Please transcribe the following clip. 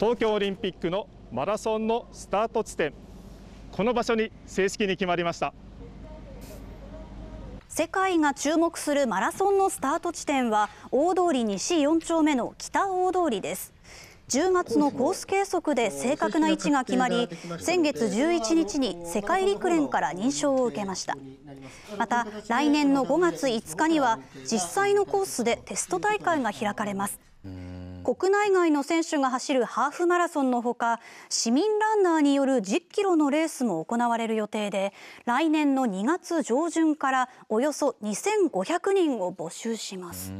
東京オリンピックのマラソンのスタート地点この場所に正式に決まりました世界が注目するマラソンのスタート地点は大通り西4丁目の北大通りです10月のコース計測で正確な位置が決まり先月11日に世界陸連から認証を受けましたまた来年の5月5日には実際のコースでテスト大会が開かれます国内外の選手が走るハーフマラソンのほか市民ランナーによる10キロのレースも行われる予定で来年の2月上旬からおよそ2500人を募集します。